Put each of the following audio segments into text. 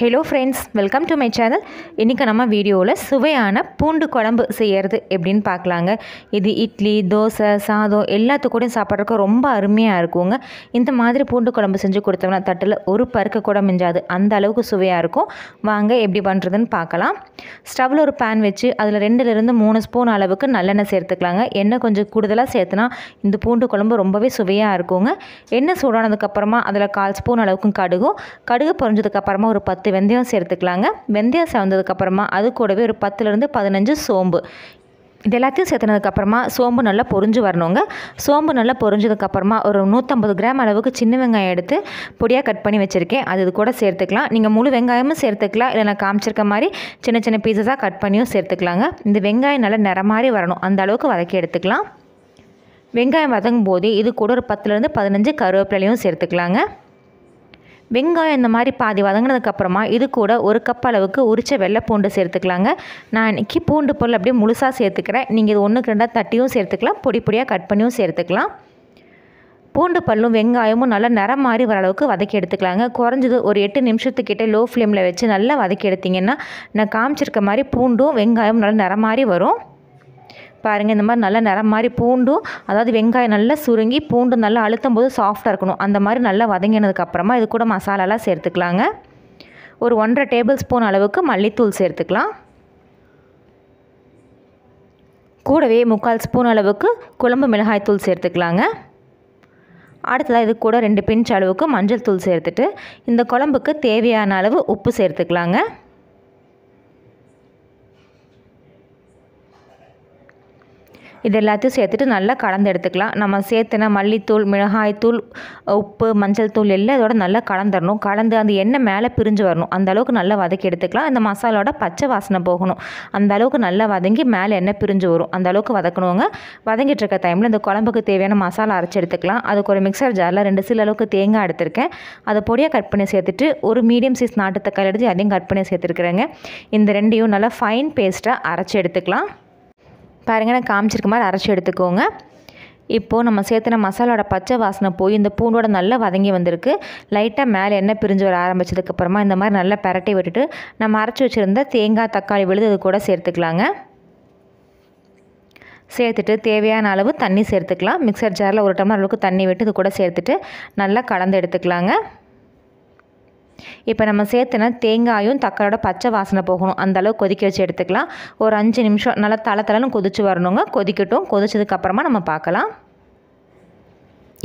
hello friends welcome to my channel இன்றைக்கி நம்ம வீடியோவில் சுவையான பூண்டு குழம்பு செய்கிறது எப்படின்னு பார்க்கலாங்க இது இட்லி தோசை சாதம் எல்லாத்துக்கூடையும் சாப்பிட்றதுக்கு ரொம்ப அருமையாக இருக்குங்க இந்த மாதிரி பூண்டு குழம்பு செஞ்சு கொடுத்தோம்னா தட்டில் ஒரு பருக்க கூட மிஞ்சாது அந்த அளவுக்கு சுவையாக இருக்கும் வாங்க எப்படி பண்ணுறதுன்னு பார்க்கலாம் ஸ்டவ்வில் ஒரு பேன் வச்சு அதில் ரெண்டுலேருந்து மூணு ஸ்பூன் அளவுக்கு நல்லெண்ணெய் சேர்த்துக்கலாங்க எண்ணெய் கொஞ்சம் கூடுதலாக சேர்த்துனா இந்த பூண்டு குழம்பு ரொம்பவே சுவையாக இருக்குங்க எண்ணெய் சூடானதுக்கப்புறமா அதில் கால் ஸ்பூன் அளவுக்கும் கடுகும் கடுகு பொறிஞ்சதுக்கப்புறமா ஒரு பத்து பத்து வெந்தயம் சேர்த்துக்கலாங்க வெந்தயம் சேர்ந்ததுக்கப்புறமா அது கூடவே ஒரு பத்துலேருந்து பதினஞ்சு சோம்பு இது எல்லாத்தையும் சேர்த்துனதுக்கப்புறமா சோம்பு நல்லா பொறிஞ்சு வரணுங்க சோம்பு நல்லா பொறிஞ்சதுக்கப்புறமா ஒரு நூற்றம்பது கிராம் அளவுக்கு சின்ன வெங்காயம் எடுத்து பொடியாக கட் பண்ணி வச்சுருக்கேன் அது இது கூட சேர்த்துக்கலாம் நீங்கள் முழு வெங்காயமும் சேர்த்துக்கலாம் இல்லை நான் காமிச்சிருக்க மாதிரி சின்ன சின்ன பீசஸாக கட் பண்ணியும் சேர்த்துக்கலாங்க இந்த வெங்காயம் நல்லா நிற மாதிரி வரணும் அந்த அளவுக்கு வதக்கி எடுத்துக்கலாம் வெங்காயம் வதங்கும் போது இது கூட ஒரு பத்துலேருந்து பதினஞ்சு கருவேப்பிலையும் சேர்த்துக்கலாங்க வெங்காயம் இந்த மாதிரி பாதி வதங்கினதுக்கப்புறமா இது கூட ஒரு கப் அளவுக்கு உரிச்ச வெள்ளை பூண்டு சேர்த்துக்கலாங்க நான் இன்றைக்கி பூண்டு பொருள் அப்படியே முழுசாக சேர்த்துக்கிறேன் நீங்கள் இது ஒன்றுக்கு ரெண்டாக தட்டியும் சேர்த்துக்கலாம் பொடி பொடியாக கட் பண்ணியும் சேர்த்துக்கலாம் பூண்டு பல்லும் வெங்காயமும் நல்லா நிறம் மாறி வர அளவுக்கு வதக்கி எடுத்துக்கலாங்க குறைஞ்சது ஒரு எட்டு நிமிஷத்துக்கிட்டே லோ ஃப்ளேமில் வச்சு நல்லா வதக்கி எடுத்திங்கன்னா நான் காமிச்சிருக்க மாதிரி பூண்டும் வெங்காயமும் நல்லா நிறம் மாறி வரும் பாருங்கள் இந்த மாதிரி நல்லா நிறம் மாதிரி பூண்டும் அதாவது வெங்காயம் நல்லா சுருங்கி பூண்டு நல்லா அழுத்தும் போது சாஃப்டாக இருக்கணும் அந்த மாதிரி நல்லா வதங்கினதுக்கப்புறமா இது கூட மசாலாலாம் சேர்த்துக்கலாங்க ஒரு ஒன்றரை டேபிள் ஸ்பூன் அளவுக்கு மல்லித்தூள் சேர்த்துக்கலாம் கூடவே முக்கால் ஸ்பூன் அளவுக்கு குழம்பு மிளகாய்த்தூள் சேர்த்துக்கலாங்க அடுத்ததாக இது கூட ரெண்டு பிஞ்ச் அளவுக்கு மஞ்சள் தூள் சேர்த்துட்டு இந்த குழம்புக்கு தேவையான அளவு உப்பு சேர்த்துக்கலாங்க இது எல்லாத்தையும் சேர்த்துட்டு நல்லா கலந்து எடுத்துக்கலாம் நம்ம சேர்த்துன மல்லித்தூள் மிளகாய்த்தூள் உப்பு மஞ்சள் தூள் எல்லாம் இதோட நல்லா கலந்துடணும் கலந்து அந்த எண்ணெய் மேலே பிரிஞ்சு வரணும் அந்த அளவுக்கு நல்லா வதக்கி எடுத்துக்கலாம் அந்த மசாலோட பச்சை வாசனை போகணும் அந்த அளவுக்கு நல்லா வதங்கி மேலே எண்ணெய் பிரிஞ்சு வரும் அந்த அளவுக்கு வதக்கணுங்க வதங்கிட்டு இருக்க டைமில் இந்த குழம்புக்கு தேவையான மசாலா அரைச்சி எடுத்துக்கலாம் அதுக்கு ஒரு மிக்சர் ஜாரில் ரெண்டு சில அளவுக்கு தேங்காய் எடுத்திருக்கேன் அதை பொடியாக கட் பண்ணி சேர்த்துட்டு ஒரு மீடியம் சைஸ் நாட்டு தக்காளி எடுத்து அதையும் கட் பண்ணி சேர்த்துருக்குறேங்க இந்த ரெண்டையும் நல்லா ஃபைன் பேஸ்ட்டாக அரைச்சி எடுத்துக்கலாம் பாருங்கள் நான் காமிச்சிருக்க மாதிரி அரைச்சி எடுத்துக்கோங்க இப்போது நம்ம சேர்த்துன மசாலோட பச்சை வாசனை போய் இந்த பூண்டோட நல்லா வதங்கி வந்திருக்கு லைட்டாக மேலே என்ன பிரிஞ்சு வர ஆரம்பித்ததுக்கப்புறமா இந்த மாதிரி நல்லா பரட்டி விட்டுட்டு நம்ம அரைச்சி வச்சுருந்த தேங்காய் தக்காளி விழுது அது கூட சேர்த்துக்கலாங்க சேர்த்துட்டு தேவையான அளவு தண்ணி சேர்த்துக்கலாம் மிக்சர் ஜாரில் ஒரு டம்ளர் அளவுக்கு தண்ணி விட்டு இது கூட சேர்த்துட்டு நல்லா கலந்து எடுத்துக்கலாங்க இப்போ நம்ம சேர்த்துனா தேங்காயும் தக்காளியோட பச்சை வாசனை போகணும் அந்தளவு கொதிக்க வச்சு எடுத்துக்கலாம் ஒரு அஞ்சு நிமிஷம் நல்லா தலை தலைன்னு கொதிச்சு வரணுங்க கொதிக்கட்டும் கொதிச்சதுக்கப்புறமா நம்ம பார்க்கலாம்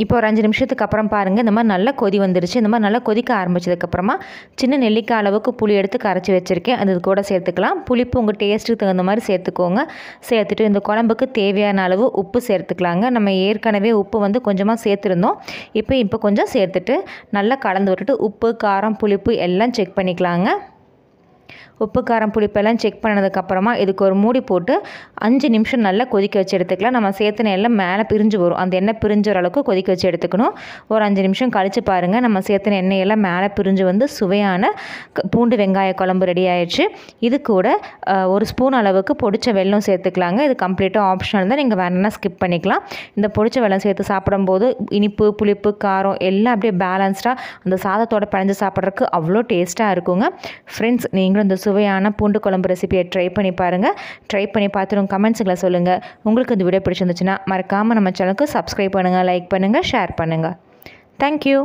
இப்போ ஒரு அஞ்சு நிமிஷத்துக்கு அப்புறம் பாருங்கள் இந்த மாதிரி நல்லா கொதி வந்துருச்சு இந்த மாதிரி நல்லா கொதிக்க ஆரம்பித்ததுக்கப்புறமா சின்ன நெல்லிக்காய் அளவுக்கு புளி எடுத்து கரைச்சி வச்சுருக்கேன் அது கூட சேர்த்துக்கலாம் புளிப்பு உங்கள் டேஸ்ட்டுக்கு தகுந்த மாதிரி சேர்த்துக்கோங்க சேர்த்துட்டு இந்த குழம்புக்கு தேவையான அளவு உப்பு சேர்த்துக்கலாங்க நம்ம ஏற்கனவே உப்பு வந்து கொஞ்சமாக சேர்த்துருந்தோம் இப்போ இப்போ கொஞ்சம் சேர்த்துட்டு நல்லா கலந்து விட்டுட்டு உப்பு காரம் புளிப்பு எல்லாம் செக் பண்ணிக்கலாங்க உப்பு காரம் புளிப்பெல்லாம் செக் பண்ணதுக்கப்புறமா இதுக்கு ஒரு மூடி போட்டு அஞ்சு நிமிஷம் நல்லா கொதிக்க வச்சு எடுத்துக்கலாம் நம்ம சேர்த்துன எல்லாம் மேலே பிரிஞ்சு வரும் அந்த எண்ணெய் பிரிஞ்ச அளவுக்கு கொதிக்க வச்சு எடுத்துக்கணும் ஒரு அஞ்சு நிமிஷம் கழித்து பாருங்கள் நம்ம சேர்த்துன எண்ணெயெல்லாம் மேலே பிரிஞ்சு வந்து சுவையான பூண்டு வெங்காய குழம்பு ரெடி ஆயிடுச்சு இது கூட ஒரு ஸ்பூன் அளவுக்கு பொடிச்ச வெள்ளம் சேர்த்துக்கலாங்க இது கம்ப்ளீட்டாக ஆப்ஷனல் தான் நீங்கள் வேணும்னா ஸ்கிப் பண்ணிக்கலாம் இந்த பொடிச்ச வெள்ளம் சேர்த்து சாப்பிடும்போது இனிப்பு புளிப்பு காரம் எல்லாம் அப்படியே பேலன்ஸ்டாக அந்த சாதத்தோட பிணைஞ்சு சாப்பிட்றதுக்கு அவ்வளோ டேஸ்ட்டாக இருக்குங்க ஃப்ரெண்ட்ஸ் நீங்களும் இந்த சுவையான பூண்டு குழம்பு ரெசிபியை ட்ரை பண்ணி பாருங்கள் ட்ரை பண்ணி பார்த்துட்டு கமெண்ட்ஸுங்களை சொல்லுங்கள் உங்களுக்கு இந்த வீடியோ பிடிச்சிருந்துச்சுன்னா மறக்காமல் நம்ம சேனலுக்கு சப்ஸ்கிரைப் பண்ணுங்கள் லைக் பண்ணுங்கள் ஷேர் பண்ணுங்கள் தேங்க்யூ